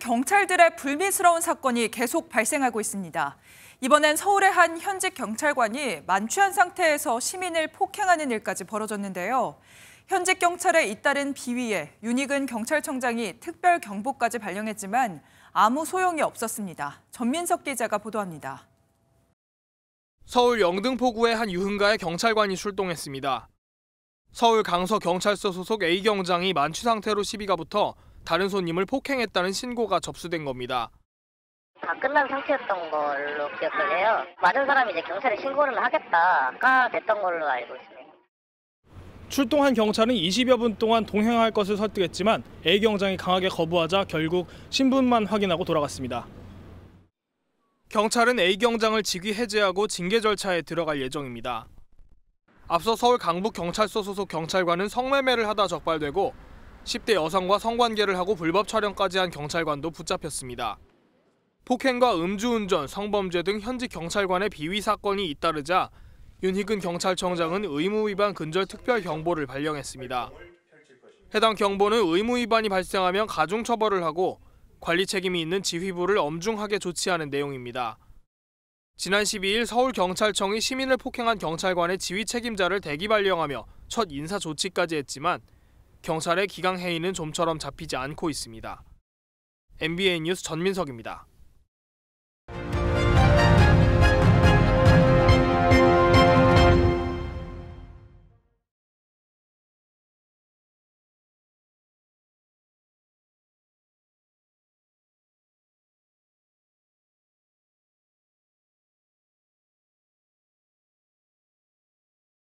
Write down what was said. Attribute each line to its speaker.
Speaker 1: 경찰들의 불미스러운 사건이 계속 발생하고 있습니다. 이번엔 서울의 한 현직 경찰관이 만취한 상태에서 시민을 폭행하는 일까지 벌어졌는데요. 현직 경찰의 잇따른 비위에 윤익은 경찰청장이 특별 경보까지 발령했지만 아무 소용이 없었습니다. 전민석 기자가 보도합니다.
Speaker 2: 서울 영등포구의 한 유흥가에 경찰관이 출동했습니다. 서울 강서경찰서 소속 A 경장이 만취 상태로 시비가 붙어 다른 손님을 폭행했다는 신고가 접수된 겁니다.
Speaker 3: 다 끝난 상태였던 걸로 기억을 해요. 맞은 사람이 이제 경찰에 신고를 하겠다가 됐던 걸로 알고 있습니다.
Speaker 2: 출동한 경찰은 20여 분 동안 동행할 것을 설득했지만 A 경장이 강하게 거부하자 결국 신분만 확인하고 돌아갔습니다. 경찰은 A 경장을 직위 해제하고 징계 절차에 들어갈 예정입니다. 앞서 서울 강북경찰서 소속 경찰관은 성매매를 하다 적발되고 10대 여성과 성관계를 하고 불법 촬영까지 한 경찰관도 붙잡혔습니다. 폭행과 음주운전, 성범죄 등현직 경찰관의 비위 사건이 잇따르자 윤희근 경찰청장은 의무위반 근절 특별 경보를 발령했습니다. 해당 경보는 의무위반이 발생하면 가중처벌을 하고 관리 책임이 있는 지휘부를 엄중하게 조치하는 내용입니다. 지난 12일 서울경찰청이 시민을 폭행한 경찰관의 지휘 책임자를 대기 발령하며 첫 인사 조치까지 했지만 경찰의 기강 해이는 좀처럼 잡히지 않고 있습니다. MBN 뉴스 전민석입니다.